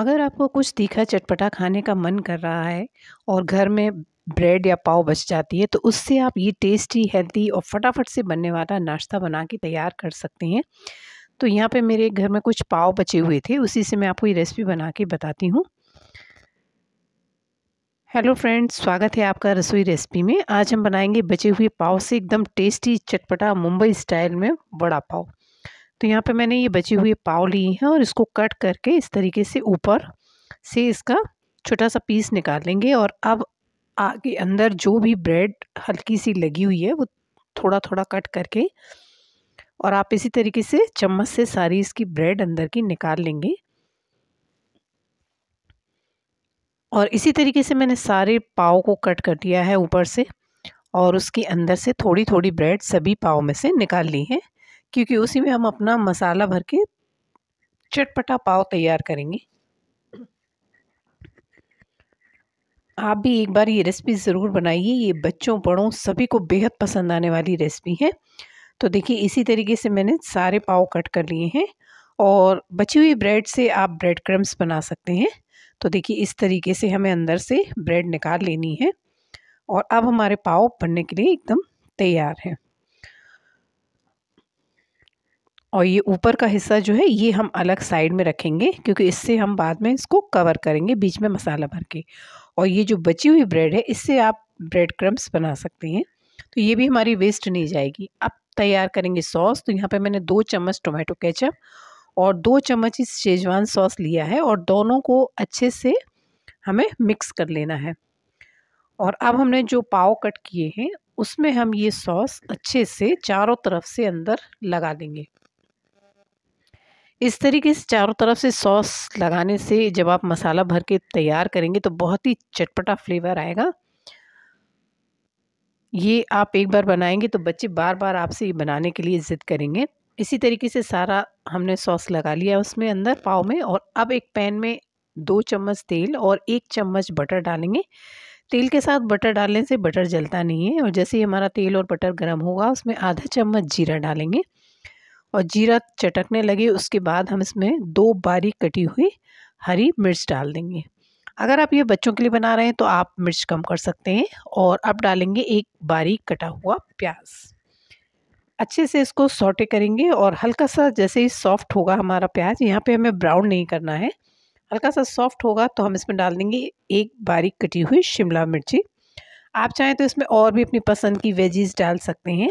अगर आपको कुछ तीखा चटपटा खाने का मन कर रहा है और घर में ब्रेड या पाव बच जाती है तो उससे आप ये टेस्टी हेल्दी और फटाफट से बनने वाला नाश्ता बना के तैयार कर सकते हैं तो यहाँ पे मेरे घर में कुछ पाव बचे हुए थे उसी से मैं आपको ये रेसिपी बना के बताती हूँ हेलो फ्रेंड्स स्वागत है आपका रसोई रेसिपी में आज हम बनाएंगे बचे हुए पाव से एकदम टेस्टी चटपटा मुंबई स्टाइल में बड़ा पाव तो यहाँ पे मैंने ये बची हुई पाव ली है और इसको कट करके इस तरीके से ऊपर से इसका छोटा सा पीस निकाल लेंगे और अब आगे अंदर जो भी ब्रेड हल्की सी लगी हुई है वो थोड़ा थोड़ा कट करके और आप इसी तरीके से चम्मच से सारी इसकी ब्रेड अंदर की निकाल लेंगे और इसी तरीके से मैंने सारे पाव को कट कर दिया है ऊपर से और उसके अंदर से थोड़ी थोड़ी ब्रेड सभी पाव में से निकाल ली है क्योंकि उसी में हम अपना मसाला भर के चटपटा पाव तैयार करेंगे आप भी एक बार ये रेसिपी ज़रूर बनाइए ये बच्चों बड़ों सभी को बेहद पसंद आने वाली रेसिपी है तो देखिए इसी तरीके से मैंने सारे पाव कट कर लिए हैं और बची हुई ब्रेड से आप ब्रेड क्रम्स बना सकते हैं तो देखिए इस तरीके से हमें अंदर से ब्रेड निकाल लेनी है और अब हमारे पाव बनने के लिए एकदम तैयार हैं और ये ऊपर का हिस्सा जो है ये हम अलग साइड में रखेंगे क्योंकि इससे हम बाद में इसको कवर करेंगे बीच में मसाला भर के और ये जो बची हुई ब्रेड है इससे आप ब्रेड क्रम्स बना सकते हैं तो ये भी हमारी वेस्ट नहीं जाएगी अब तैयार करेंगे सॉस तो यहाँ पे मैंने दो चम्मच टोमेटो केचप और दो चम्मच इस शेजवान सॉस लिया है और दोनों को अच्छे से हमें मिक्स कर लेना है और अब हमने जो पाव कट किए हैं उसमें हम ये सॉस अच्छे से चारों तरफ से अंदर लगा देंगे इस तरीके से चारों तरफ से सॉस लगाने से जब आप मसाला भर के तैयार करेंगे तो बहुत ही चटपटा फ्लेवर आएगा ये आप एक बार बनाएंगे तो बच्चे बार बार आपसे ये बनाने के लिए ज़िद करेंगे इसी तरीके से सारा हमने सॉस लगा लिया उसमें अंदर पाव में और अब एक पैन में दो चम्मच तेल और एक चम्मच बटर डालेंगे तेल के साथ बटर डालने से बटर जलता नहीं है और जैसे ही हमारा तेल और बटर गर्म होगा उसमें आधा चम्मच जीरा डालेंगे और जीरा चटकने लगे उसके बाद हम इसमें दो बारीक कटी हुई हरी मिर्च डाल देंगे अगर आप ये बच्चों के लिए बना रहे हैं तो आप मिर्च कम कर सकते हैं और अब डालेंगे एक बारीक कटा हुआ प्याज अच्छे से इसको सॉटे करेंगे और हल्का सा जैसे ही सॉफ्ट होगा हमारा प्याज यहाँ पे हमें ब्राउन नहीं करना है हल्का सा सॉफ्ट होगा तो हम इसमें डाल देंगे एक बारीक कटी हुई शिमला मिर्ची आप चाहें तो इसमें और भी अपनी पसंद की वेजीज डाल सकते हैं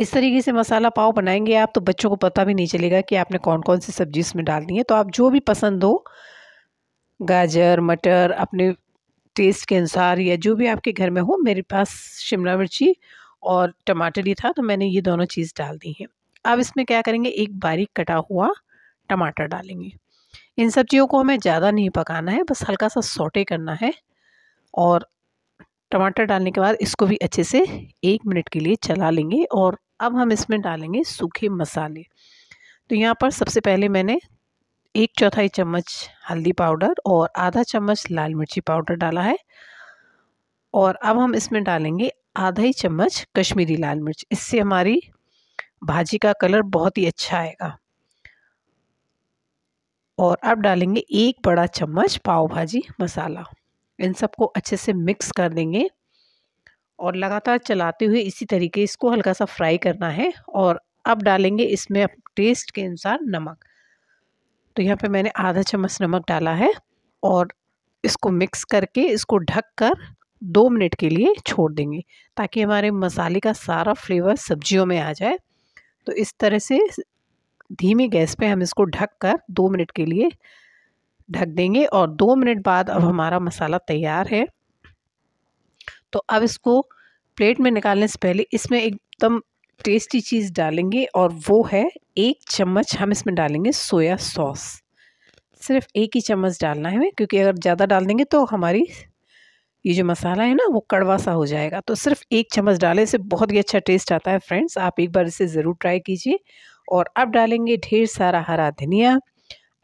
इस तरीके से मसाला पाव बनाएंगे आप तो बच्चों को पता भी नहीं चलेगा कि आपने कौन कौन सी सब्जी इसमें डालनी है तो आप जो भी पसंद हो गाजर मटर अपने टेस्ट के अनुसार या जो भी आपके घर में हो मेरे पास शिमला मिर्ची और टमाटर ही था तो मैंने ये दोनों चीज़ डाल दी हैं अब इसमें क्या करेंगे एक बारीक कटा हुआ टमाटर डालेंगे इन सब्जियों को हमें ज़्यादा नहीं पकाना है बस हल्का सा सोटे करना है और टमाटर डालने के बाद इसको भी अच्छे से एक मिनट के लिए चला लेंगे और अब हम इसमें डालेंगे सूखे मसाले तो यहाँ पर सबसे पहले मैंने एक चौथाई चम्मच हल्दी पाउडर और आधा चम्मच लाल मिर्ची पाउडर डाला है और अब हम इसमें डालेंगे आधा ही चम्मच कश्मीरी लाल मिर्च इससे हमारी भाजी का कलर बहुत ही अच्छा आएगा और अब डालेंगे एक बड़ा चम्मच पाव भाजी मसाला इन सबको अच्छे से मिक्स कर देंगे और लगातार चलाते हुए इसी तरीके इसको हल्का सा फ्राई करना है और अब डालेंगे इसमें टेस्ट के अनुसार नमक तो यहाँ पे मैंने आधा चम्मच नमक डाला है और इसको मिक्स करके इसको ढक कर दो मिनट के लिए छोड़ देंगे ताकि हमारे मसाले का सारा फ्लेवर सब्जियों में आ जाए तो इस तरह से धीमी गैस पे हम इसको ढक कर दो मिनट के लिए ढक देंगे और दो मिनट बाद अब हमारा मसाला तैयार है तो अब इसको प्लेट में निकालने से पहले इसमें एकदम टेस्टी चीज़ डालेंगे और वो है एक चम्मच हम इसमें डालेंगे सोया सॉस सिर्फ एक ही चम्मच डालना है क्योंकि अगर ज़्यादा डाल देंगे तो हमारी ये जो मसाला है ना वो कड़वा सा हो जाएगा तो सिर्फ एक चम्मच डालें से बहुत ही अच्छा टेस्ट आता है फ्रेंड्स आप एक बार इसे ज़रूर ट्राई कीजिए और अब डालेंगे ढेर सारा हरा धनिया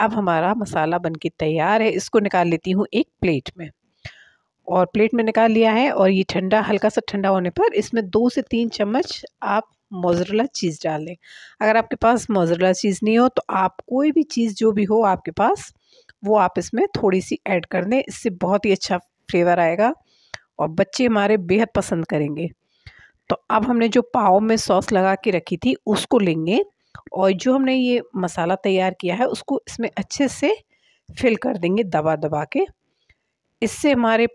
अब हमारा मसाला बनके तैयार है इसको निकाल लेती हूँ एक प्लेट में और प्लेट में निकाल लिया है और ये ठंडा हल्का सा ठंडा होने पर इसमें दो से तीन चम्मच आप मोजरेला चीज़ डाल दें अगर आपके पास मोजरेला चीज़ नहीं हो तो आप कोई भी चीज़ जो भी हो आपके पास वो आप इसमें थोड़ी सी ऐड कर दें इससे बहुत ही अच्छा फ्लेवर आएगा और बच्चे हमारे बेहद पसंद करेंगे तो अब हमने जो पाव में सॉस लगा के रखी थी उसको लेंगे और जो हमने ये मसाला तैयार किया है उसको इसमें अच्छे से फिल कर देंगे दबा दबा के इससे हमारे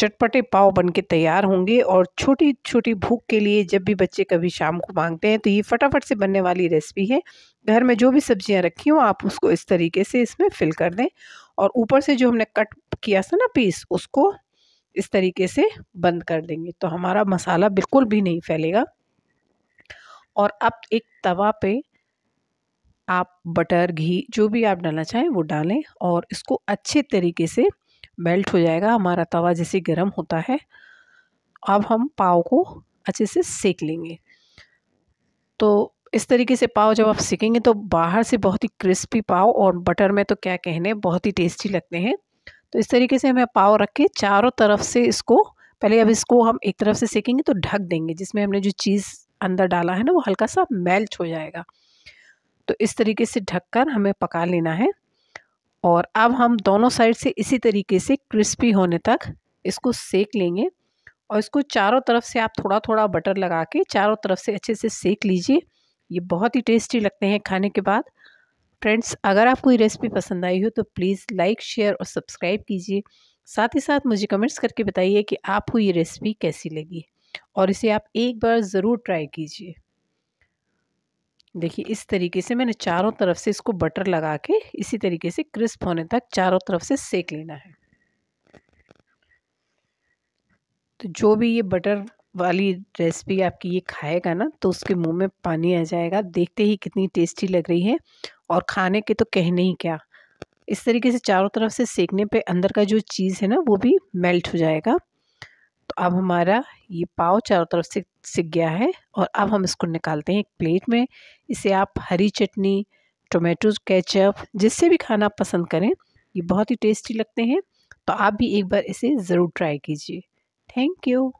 चटपटे पाव बन के तैयार होंगे और छोटी छोटी भूख के लिए जब भी बच्चे कभी शाम को मांगते हैं तो ये फटाफट से बनने वाली रेसिपी है घर में जो भी सब्जियां रखी हों आप उसको इस तरीके से इसमें फिल कर दें और ऊपर से जो हमने कट किया था ना पीस उसको इस तरीके से बंद कर देंगे तो हमारा मसाला बिल्कुल भी नहीं फैलेगा और अब एक तवा पे आप बटर घी जो भी आप डालना चाहें वो डालें और इसको अच्छे तरीके से मेल्ट हो जाएगा हमारा तवा जैसे गर्म होता है अब हम पाव को अच्छे से सेक लेंगे तो इस तरीके से पाव जब आप सेकेंगे तो बाहर से बहुत ही क्रिस्पी पाव और बटर में तो क्या कहने बहुत ही टेस्टी लगते हैं तो इस तरीके से हमें पाव रख के चारों तरफ से इसको पहले अब इसको हम एक तरफ से सेकेंगे तो ढक देंगे जिसमें हमने जो चीज़ अंदर डाला है ना वो हल्का सा मेल्ट हो जाएगा तो इस तरीके से ढककर हमें पका लेना है और अब हम दोनों साइड से इसी तरीके से क्रिस्पी होने तक इसको सेक लेंगे और इसको चारों तरफ से आप थोड़ा थोड़ा बटर लगा के चारों तरफ से अच्छे से सेक लीजिए ये बहुत ही टेस्टी लगते हैं खाने के बाद फ्रेंड्स अगर आपको ये रेसिपी पसंद आई हो तो प्लीज़ लाइक शेयर और सब्सक्राइब कीजिए साथ ही साथ मुझे कमेंट्स करके बताइए कि आपको ये रेसिपी कैसी लगी और इसे आप एक बार ज़रूर ट्राई कीजिए देखिए इस तरीके से मैंने चारों तरफ से इसको बटर लगा के इसी तरीके से क्रिस्प होने तक चारों तरफ से सेक लेना है तो जो भी ये बटर वाली रेसिपी आपकी ये खाएगा ना तो उसके मुंह में पानी आ जाएगा देखते ही कितनी टेस्टी लग रही है और खाने के तो कहने ही क्या इस तरीके से चारों तरफ से सेकने पे अंदर का जो चीज़ है ना वो भी मेल्ट हो जाएगा तो अब हमारा ये पाव चारों तरफ से सिक गया है और अब हम इसको निकालते हैं एक प्लेट में इसे आप हरी चटनी टोमेटो केचप जिससे भी खाना पसंद करें ये बहुत ही टेस्टी लगते हैं तो आप भी एक बार इसे ज़रूर ट्राई कीजिए थैंक यू